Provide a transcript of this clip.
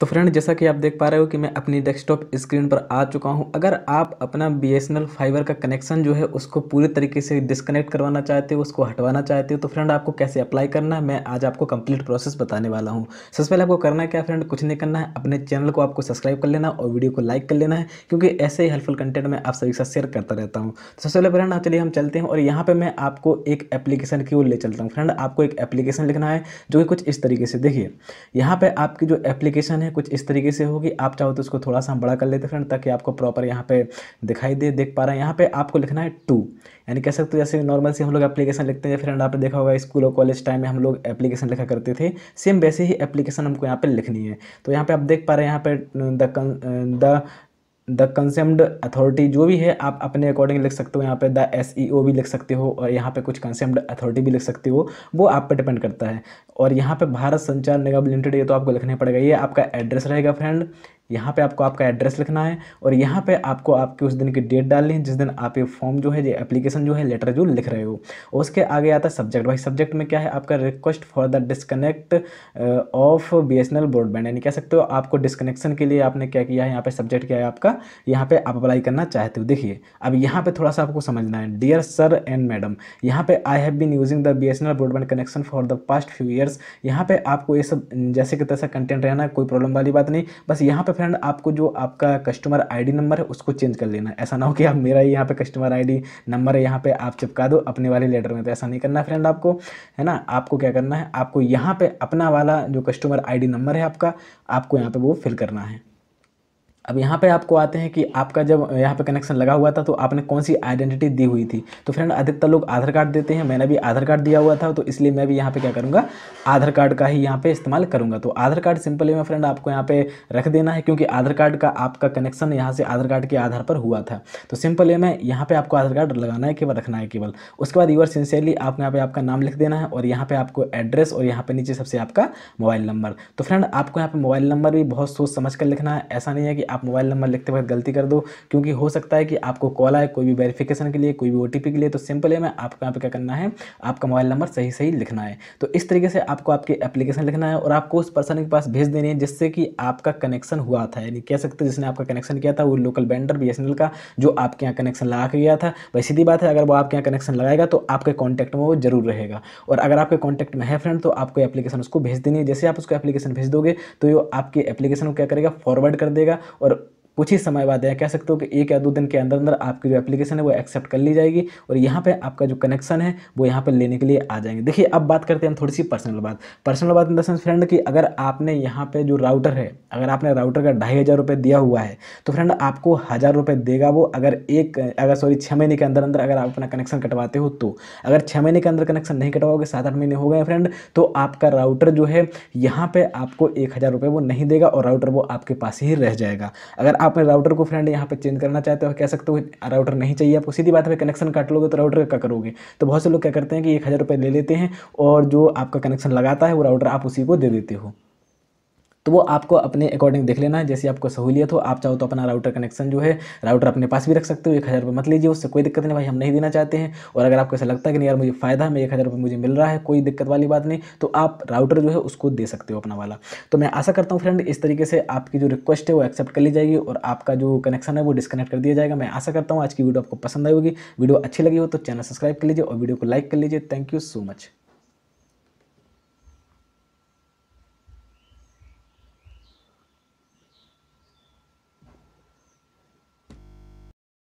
तो फ्रेंड जैसा कि आप देख पा रहे हो कि मैं अपनी डेस्कटॉप स्क्रीन पर आ चुका हूं अगर आप अपना बी फाइबर का कनेक्शन जो है उसको पूरे तरीके से डिसकनेक्ट करवाना चाहते हो उसको हटवाना चाहते हो तो फ्रेंड आपको कैसे अप्लाई करना है मैं आज आपको कंप्लीट प्रोसेस बताने वाला हूं सबसे पहले आपको करना है क्या फ्रेंड कुछ नहीं करना है अपने चैनल को आपको सब्सक्राइब कर लेना और वीडियो को लाइक कर लेना है क्योंकि ऐसे ही हेल्पफुल कंटेंट मैं आप सभी साथ शेयर करता रहता हूँ तो सबसे पहले फ्रेंड चलिए हम चलते हैं और यहाँ पर मैं आपको एक एप्लीकेशन की ओर ले चलता हूँ फ्रेंड आपको एक एप्लीकेशन लिखना है जो कि कुछ इस तरीके से देखिए यहाँ पर आपकी जो एप्लीकेशन है है कुछ इस तरीके से होगी आप चाहो तो इसको थोड़ा सा बड़ा कर लेते फ्रेंड ताकि आपको प्रॉपर यहाँ पे दिखाई दे देख पा रहे हैं यहाँ पे आपको लिखना है टू यानी कह सकते हो जैसे नॉर्मल से हम लोग एप्लीकेशन लिखते हैं फ्रेंड आपने देखा होगा स्कूल और कॉलेज टाइम में हम लोग एप्लीकेशन लिखा करते थे सेम वैसे ही एप्लीकेशन हमको यहाँ पर लिखनी है तो यहाँ पर आप देख पा रहे हैं यहाँ पर द द कंसेम्ड अथॉरिटी जो भी है आप अपने अकॉर्डिंग लिख सकते हो यहाँ पे द एस ई ओ भी लिख सकते हो और यहाँ पे कुछ कंसेम्ड अथॉरिटी भी लिख सकते हो वो आप पे डिपेंड करता है और यहाँ पे भारत संचार निगम लिमिटेड ये तो आपको लिखना पड़ेगा ये आपका एड्रेस रहेगा फ्रेंड यहाँ पे आपको आपका एड्रेस लिखना है और यहाँ पे आपको आपके उस दिन की डेट डालनी है जिस दिन आप ये फॉर्म जो है ये एप्लीकेशन जो है लेटर जो लिख रहे हो उसके आगे आता है सब्जेक्ट भाई सब्जेक्ट में क्या है आपका request for the disconnect of B S N L broadband यानी कह सकते हो आपको डिसकनेक्शन के लिए आपने क्या किया है यहाँ पर सब्जेक्ट क्या है आपका यहाँ पर आप अप्लाई करना चाहते हो देखिए अब यहाँ पर थोड़ा सा आपको समझना है डियर सर एंड मैडम यहाँ पर I have been using the B S N L broadband connection for the past few years यहाँ पर आपको ये सब जैसे कि तैसा कंटेंट रहना कोई प्रॉब्लम वाली बात नहीं बस यहाँ पर फ्रेंड आपको जो आपका कस्टमर आईडी नंबर है उसको चेंज कर लेना ऐसा ना हो कि आप मेरा ही यहाँ पे कस्टमर आईडी नंबर है यहाँ पे आप चिपका दो अपने वाले लेटर में तो ऐसा नहीं करना फ्रेंड आपको है ना आपको क्या करना है आपको यहाँ पे अपना वाला जो कस्टमर आईडी नंबर है आपका आपको यहाँ पे वो फिल करना है अब यहाँ पे आपको आते हैं कि आपका जब यहाँ पे कनेक्शन लगा हुआ था तो आपने कौन सी आइडेंटिटी दी हुई थी तो फ्रेंड अधिकतर लोग आधार कार्ड देते हैं मैंने भी आधार कार्ड दिया हुआ था तो इसलिए मैं भी यहाँ पे क्या करूँगा आधार कार्ड का ही यहाँ पे इस्तेमाल करूँगा तो आधार कार्ड सिंपली में फ्रेंड आपको यहाँ पे रख देना है क्योंकि आधार कार्ड का आपका कनेक्शन यहाँ से आधार कार्ड के आधार पर हुआ था तो सिंपल में यहाँ पर आपको आधार कार्ड लगाना है केवल रखना है केवल उसके बाद यूर सिंसियरली आप यहाँ पर आपका नाम लिख देना है और यहाँ पर आपको एड्रेस और यहाँ पर नीचे सबसे आपका मोबाइल नंबर तो फ्रेंड आपको यहाँ पर मोबाइल नंबर भी बहुत सोच समझ कर लिखना है ऐसा नहीं है कि आप आप मोबाइल नंबर लिखते वक्त गलती कर दो क्योंकि हो सकता है कि आपको कॉल आए कोई भी वेरिफिकेशन के लिए कोई भी ओ के लिए तो सिंपल है मैं आपको यहाँ पे क्या करना है आपका मोबाइल नंबर सही सही लिखना है तो इस तरीके से आपको आपकी एप्लीकेशन लिखना है और आपको उस पर्सन के पास भेज देनी है जिससे कि आपका कनेक्शन हुआ था यानी कह सकते जिसने आपका कनेक्शन किया था वो लोकल बैंडर बी का जो आपके यहाँ कनेक्शन लगा के गया था वही सीधी बात है अगर वो आपके यहाँ कनेक्शन लगाएगा तो आपके कॉन्टैक्ट में वो जरूर रहेगा और अगर आपके कॉन्टैक्ट में है फ्रेंड तो आपको एप्लीकेशन उसको भेज देनी है जैसे आप उसको एप्लीकेशन भेज दोगे तो ये आपके एप्लीकेशन को क्या करेगा फॉरवर्ड कर देगा ஒரு कुछ ही समय बाद या कह सकते हो कि एक या दो दिन के अंदर अंदर आपकी जो एप्लीकेशन है वो एक्सेप्ट कर ली जाएगी और यहाँ पे आपका जो कनेक्शन है वो यहाँ पे लेने के लिए आ जाएंगे देखिए अब बात करते हैं हम थोड़ी सी पर्सनल बात पर्सनल बात इन द सेंस फ्रेंड कि अगर आपने यहाँ पे जो राउटर है अगर आपने राउटर का ढाई हज़ार रुपये दिया हुआ है तो फ्रेंड आपको हज़ार रुपये देगा वो अगर एक अगर सॉरी छः महीने के अंदर अंदर अगर आप अपना कनेक्शन कटवाते हो तो अगर छः महीने के अंदर कनेक्शन नहीं कटवाओगे सात आठ महीने हो गए फ्रेंड तो आपका राउटर जो है यहाँ पर आपको एक हज़ार रुपये वो नहीं देगा और राउटर वो आपके पास ही रह जाएगा अगर आप राउटर को फ्रेंड यहाँ पर चेंज करना चाहते हो कह सकते हो राउटर नहीं चाहिए आपको सीधी बात है कनेक्शन काट लोगे तो राउटर का करोगे तो बहुत से लोग क्या करते हैं कि एक हज़ार रुपये ले लेते हैं और जो आपका कनेक्शन लगाता है वो राउटर आप उसी को दे देते हो तो वो आपको अपने अकॉर्डिंग देख लेना है जैसे आपको सहूलियत हो आप चाहो तो अपना राउटर कनेक्शन जो है राउटर अपने पास भी रख सकते हो एक हज़ार रुपये मत लीजिए उससे कोई दिक्कत नहीं भाई हम नहीं देना चाहते हैं और अगर आपको ऐसा लगता है कि नहीं यार मुझे फ़ायदा है मैं एक हज़ार रुपये मुझे मिल रहा है कोई दिक्कत वाली बात नहीं तो आप राउटर जो है उसको दे सकते हो अपना वाला तो मैं आशा करता हूँ फ्रेंड इस तरीके से आपकी जो रिक्वेस्ट है वो एक्सेप्ट कर ली जाएगी और आपका जो कनेक्शन है वो डिस्कनेक्ट कर दिया जाएगा मैं आशा करता हूँ आज की वीडियो आपको पसंद आएगी वीडियो अच्छी लगी हो तो चैनल सब्सक्राइब कर लीजिए और वीडियो को लाइक कर लीजिए थैंक यू सो मच